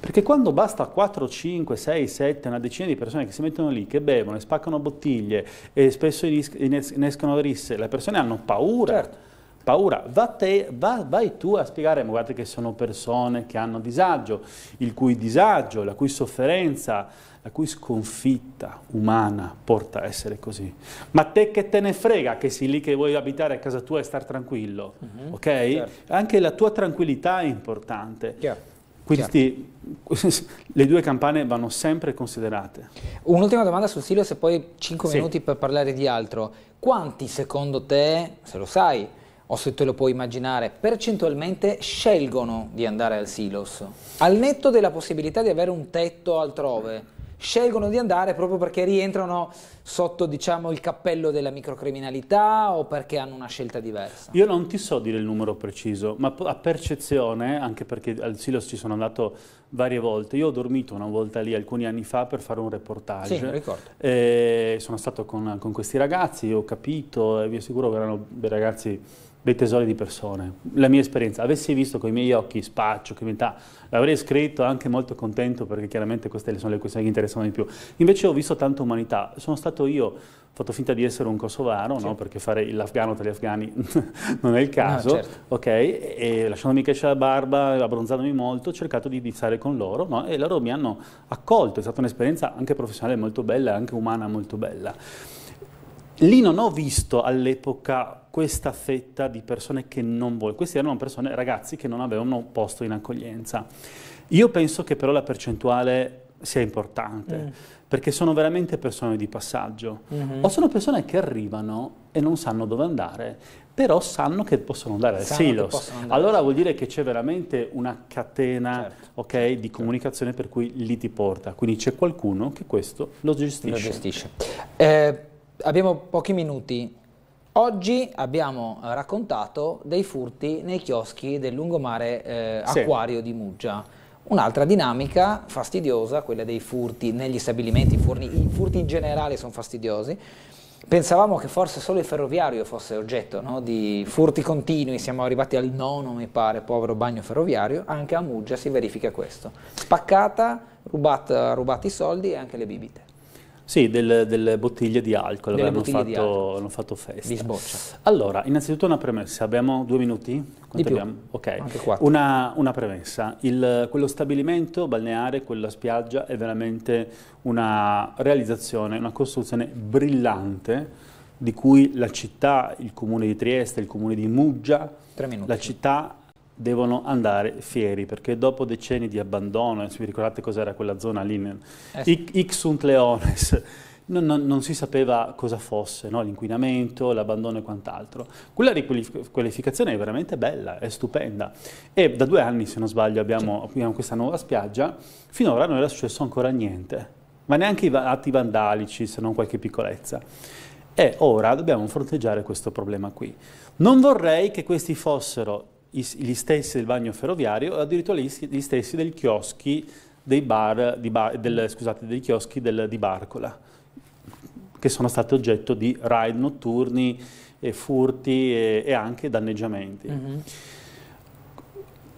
perché quando basta 4, 5, 6, 7, una decina di persone che si mettono lì, che bevono e spaccano bottiglie e spesso innescono risse, le persone hanno paura. Certo. Paura, va te, va, vai tu a spiegare, ma guardate che sono persone che hanno disagio, il cui disagio, la cui sofferenza, la cui sconfitta umana porta a essere così. Ma te che te ne frega che sei lì che vuoi abitare a casa tua e star tranquillo, uh mhm. -huh, ok? Certo. Anche la tua tranquillità è importante. Chiaro. Quindi certo. <laughs> le due campane vanno sempre considerate. Un'ultima domanda sul Silos e poi 5 sì. minuti per parlare di altro. Quanti secondo te, se lo sai o se te lo puoi immaginare, percentualmente scelgono di andare al Silos? Al netto della possibilità di avere un tetto altrove scelgono di andare proprio perché rientrano sotto diciamo, il cappello della microcriminalità o perché hanno una scelta diversa? Io non ti so dire il numero preciso, ma a percezione, anche perché al Silos ci sono andato varie volte, io ho dormito una volta lì alcuni anni fa per fare un reportage. Sì, ricordo. Eh, sono stato con, con, questi ragazzi, ho capito, e eh, vi assicuro che erano ragazzi dei tesori di persone. La mia esperienza, avessi visto con i miei occhi spaccio, criminalità, l'avrei scritto anche molto contento perché chiaramente queste sono le questioni che interessano di più. Invece ho visto tanta umanità, sono stato io, ho fatto finta di essere un kosovaro, sì. no? perché fare l'afgano tra gli afghani <laughs> non è il ah, caso, no, certo. ok? E lasciandomi crescere la barba, abbronzandomi molto, ho cercato di dizzare con loro no? e loro mi hanno accolto, è stata un'esperienza anche professionale molto bella, anche umana molto bella. Lì non ho visto all'epoca questa fetta di persone che non vogliono, questi erano persone, ragazzi che non avevano posto in accoglienza. Io penso che però la percentuale sia importante, mm. perché sono veramente persone di passaggio, mm -hmm. o sono persone che arrivano e non sanno dove andare, però sanno che possono andare al silos. Andare. Allora vuol dire che c'è veramente una catena certo. okay, certo, di certo. comunicazione per cui lì ti porta, quindi c'è qualcuno che questo lo gestisce. Lo gestisce. Eh, abbiamo pochi minuti. Oggi abbiamo eh, raccontato dei furti nei chioschi del lungomare eh, Acquario sì. di Muggia. Un'altra dinamica fastidiosa, quella dei furti negli stabilimenti, i furti in generale sono fastidiosi. Pensavamo che forse solo il ferroviario fosse oggetto no? di furti continui, siamo arrivati al nono mi pare, povero bagno ferroviario, anche a Muggia si verifica questo. Spaccata, rubata, rubati i soldi e anche le bibite. Sì, del, delle bottiglie di alcol, delle avevano fatto, di alcol. fatto festa. Di sboccia. Allora, innanzitutto una premessa, abbiamo due minuti? Quanto abbiamo? Ok, anche una, una, premessa. Il, quello stabilimento balneare, quella spiaggia è veramente una realizzazione, una costruzione brillante di cui la città, il comune di Trieste, il comune di Muggia, la città devono andare fieri, perché dopo decenni di abbandono, se vi ricordate cos'era quella zona lì, eh Ixunt Leones, <laughs> non, non, non, si sapeva cosa fosse, no? l'inquinamento, l'abbandono e quant'altro. Quella riqualificazione è veramente bella, è stupenda. E da due anni, se non sbaglio, abbiamo, abbiamo questa nuova spiaggia, finora non era successo ancora niente, ma neanche i atti vandalici, se non qualche piccolezza. E ora dobbiamo fronteggiare questo problema qui. Non vorrei che questi fossero gli stessi del bagno ferroviario o addirittura gli stessi dei chioschi, dei bar, di bar, del, scusate, dei chioschi del, di Barcola, che sono stati oggetto di raid notturni, e furti e, e anche danneggiamenti. Mm -hmm.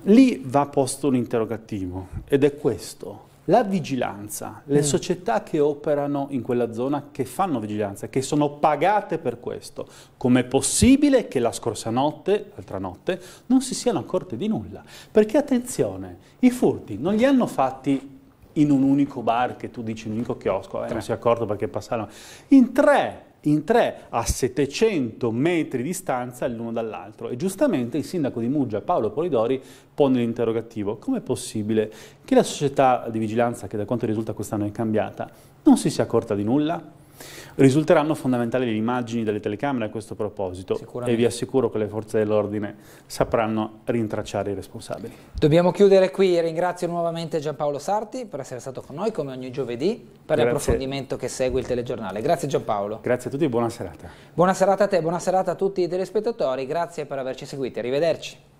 Lì va posto un interrogativo ed è questo. La vigilanza, le mm. società che operano in quella zona, che fanno vigilanza, che sono pagate per questo, com'è possibile che la scorsa notte, l'altra notte, non si siano accorte di nulla? Perché attenzione, i furti non li hanno fatti in un unico bar che tu dici, un unico chiosco, eh, non si è accorto perché passavano, in tre in tre a 700 metri di distanza l'uno dall'altro. E giustamente il sindaco di Muggia, Paolo Polidori, pone l'interrogativo. come è possibile che la società di vigilanza, che da quanto risulta quest'anno è cambiata, non si sia accorta di nulla? Risulteranno fondamentali le immagini delle telecamere a questo proposito e vi assicuro che le forze dell'ordine sapranno rintracciare i responsabili. Dobbiamo chiudere qui, ringrazio nuovamente Giampaolo Sarti per essere stato con noi come ogni giovedì per l'approfondimento che segue il telegiornale. Grazie Giampaolo. Grazie a tutti e buona serata. Buona serata a te, buona serata a tutti i telespettatori, grazie per averci seguiti, arrivederci.